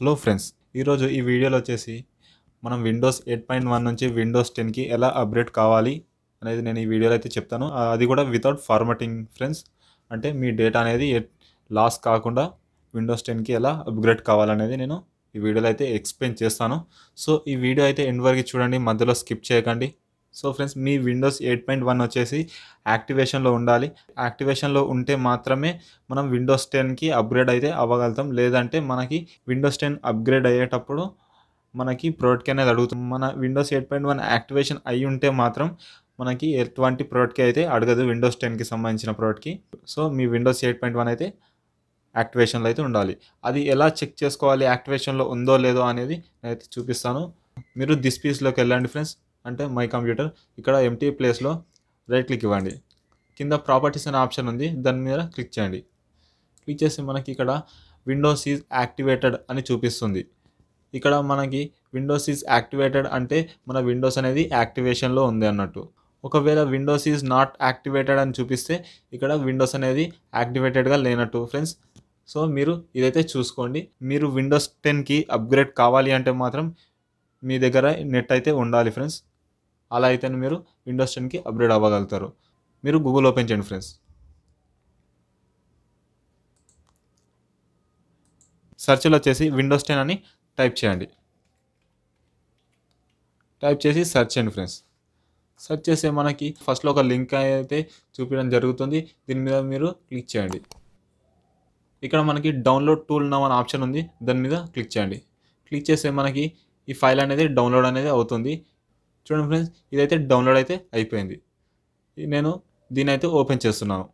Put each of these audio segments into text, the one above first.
hello friends ఈరోజు ఈ వీడియోలో వచ్చేసి మనం విండోస్ ఎయిట్ పాయింట్ వన్ నుంచి విండోస్ టెన్కి ఎలా అప్గ్రేడ్ కావాలి అనేది నేను ఈ వీడియోలో అయితే చెప్తాను అది కూడా వితౌట్ ఫార్మాటింగ్ ఫ్రెండ్స్ అంటే మీ డేటా అనేది లాస్ కాకుండా విండోస్ టెన్కి ఎలా అప్గ్రేడ్ కావాలనేది నేను ఈ వీడియోలో అయితే ఎక్స్ప్లెయిన్ చేస్తాను సో ఈ వీడియో అయితే ఎండ్ వరకు చూడండి మధ్యలో స్కిప్ చేయకండి సో ఫ్రెండ్స్ మీ విండోస్ ఎయిట్ పాయింట్ వన్ వచ్చేసి యాక్టివేషన్లో ఉండాలి యాక్టివేషన్లో ఉంటే మాత్రమే మనం విండోస్ టెన్కి అప్గ్రేడ్ అయితే అవ్వగలుగుతాం లేదంటే మనకి విండోస్ టెన్ అప్గ్రేడ్ అయ్యేటప్పుడు మనకి ప్రోడక్ట్కి అనేది అడుగుతుంది మన Windows eight point one activation అయి ఉంటే మాత్రం మనకి ఎటువంటి ప్రోడక్ట్కి అయితే అడగదు విండోస్ టెన్కి సంబంధించిన ప్రోడక్ట్కి సో మీ విండోస్ ఎయిట్ పాయింట్ వన్ అయితే యాక్టివేషన్లో అయితే ఉండాలి అది ఎలా చెక్ చేసుకోవాలి యాక్టివేషన్లో ఉందో లేదో అనేది నేనైతే చూపిస్తాను మీరు దిస్ పీస్లోకి వెళ్ళండి ఫ్రెండ్స్ అంటే మై కంప్యూటర్ ఇక్కడ ఎంటీ ప్లేస్లో రైట్ క్లిక్ ఇవ్వండి కింద ప్రాపర్టీస్ అనే ఆప్షన్ ఉంది దాని మీద క్లిక్ చేయండి క్లిక్ చేసి మనకి ఇక్కడ విండోస్ ఈజ్ యాక్టివేటెడ్ అని చూపిస్తుంది ఇక్కడ మనకి విండోస్ ఈజ్ యాక్టివేటెడ్ అంటే మన విండోస్ అనేది యాక్టివేషన్లో ఉంది అన్నట్టు ఒకవేళ విండోస్ ఈజ్ నాట్ యాక్టివేటెడ్ అని చూపిస్తే ఇక్కడ విండోస్ అనేది యాక్టివేటెడ్గా లేనట్టు ఫ్రెండ్స్ సో మీరు ఇదైతే చూసుకోండి మీరు విండోస్ టెన్కి అప్గ్రేడ్ కావాలి అంటే మాత్రం మీ దగ్గర నెట్ అయితే ఉండాలి ఫ్రెండ్స్ అలా అయితేనే మీరు విండోస్ టెన్కి అప్గ్రేడ్ అవ్వగలుగుతారు మీరు గూగుల్ ఓపెన్ చేయండి ఫ్రెండ్స్ సెర్చ్లో వచ్చేసి విండోస్ టెన్ అని టైప్ చేయండి టైప్ చేసి సెర్చ్ చేయండి ఫ్రెండ్స్ సెర్చ్ చేస్తే మనకి ఫస్ట్లో ఒక లింక్ అయితే చూపించడం జరుగుతుంది దీని మీద మీరు క్లిక్ చేయండి ఇక్కడ మనకి డౌన్లోడ్ టూల్ నవ్ అనే ఆప్షన్ ఉంది దాని మీద క్లిక్ చేయండి క్లిక్ చేస్తే మనకి ఈ ఫైల్ అనేది డౌన్లోడ్ అనేది అవుతుంది చూడండి ఫ్రెండ్స్ ఇదైతే డౌన్లోడ్ అయితే అయిపోయింది నేను దీని అయితే ఓపెన్ చేస్తున్నాను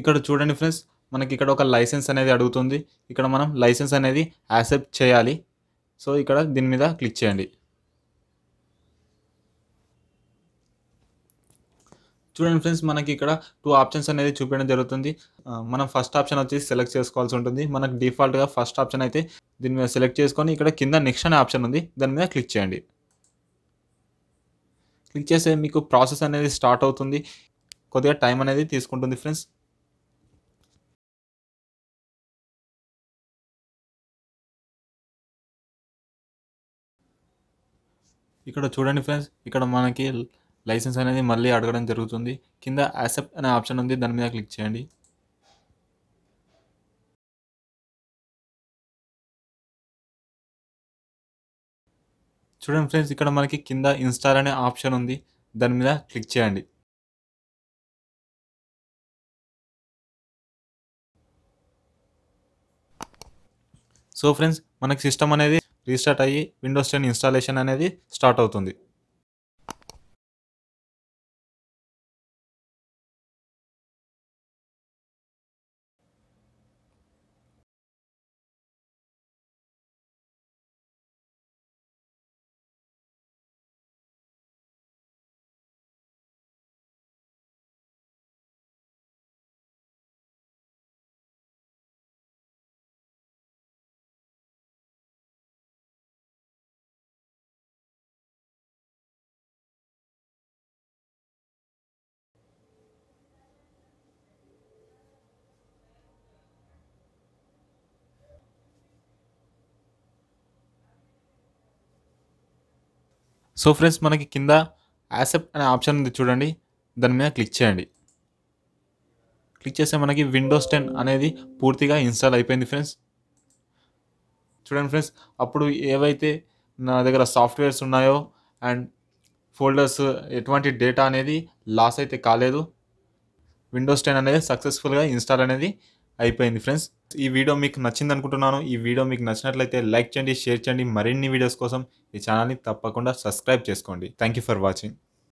ఇక్కడ చూడండి ఫ్రెండ్స్ మనకి ఇక్కడ ఒక లైసెన్స్ అనేది అడుగుతుంది ఇక్కడ మనం లైసెన్స్ అనేది యాక్సెప్ట్ చేయాలి సో ఇక్కడ దీని మీద క్లిక్ చేయండి చూడండి ఫ్రెండ్స్ మనకి ఇక్కడ టూ ఆప్షన్స్ అనేది చూపించడం జరుగుతుంది మనం ఫస్ట్ ఆప్షన్ వచ్చేసి సెలెక్ట్ చేసుకోవాల్సి ఉంటుంది మనకు డిఫాల్ట్గా ఫస్ట్ ఆప్షన్ అయితే దీని మీద సెలెక్ట్ చేసుకొని ఇక్కడ కింద నెక్స్ట్ అనే ఆప్షన్ ఉంది దాని మీద క్లిక్ చేయండి క్లిక్ చేస్తే మీకు ప్రాసెస్ అనేది స్టార్ట్ అవుతుంది కొద్దిగా టైం అనేది తీసుకుంటుంది ఫ్రెండ్స్ ఇక్కడ చూడండి ఫ్రెండ్స్ ఇక్కడ మనకి లైసెన్స్ అనేది మళ్ళీ అడగడం జరుగుతుంది కింద యాక్సెప్ట్ అనే ఆప్షన్ ఉంది దాని మీద క్లిక్ చేయండి చూడండి ఫ్రెండ్స్ ఇక్కడ మనకి కింద ఇన్స్టాల్ అనే ఆప్షన్ ఉంది దాని మీద క్లిక్ చేయండి సో ఫ్రెండ్స్ మనకి సిస్టమ్ అనేది రీస్టార్ట్ అయ్యి విండోస్ టెన్ ఇన్స్టాలేషన్ అనేది స్టార్ట్ అవుతుంది సో ఫ్రెండ్స్ మనకి కింద యాసెప్ట్ అనే ఆప్షన్ ఉంది చూడండి దాని మీద క్లిక్ చేయండి క్లిక్ చేస్తే మనకి విండోస్ టెన్ అనేది పూర్తిగా ఇన్స్టాల్ అయిపోయింది ఫ్రెండ్స్ చూడండి ఫ్రెండ్స్ అప్పుడు ఏవైతే నా దగ్గర సాఫ్ట్వేర్స్ ఉన్నాయో అండ్ ఫోల్డర్స్ ఎటువంటి డేటా అనేది లాస్ అయితే కాలేదు విండోస్ టెన్ అనేది సక్సెస్ఫుల్గా ఇన్స్టాల్ అనేది అయిపోయింది ఫ్రెండ్స్ ఈ వీడియో మీకు నచ్చింది అనుకుంటున్నాను ఈ వీడియో మీకు నచ్చినట్లయితే లైక్ చేయండి షేర్ చేయండి మరిన్ని వీడియోస్ కోసం ఈ ఛానల్ని తప్పకుండా సబ్స్క్రైబ్ చేసుకోండి థ్యాంక్ ఫర్ వాచింగ్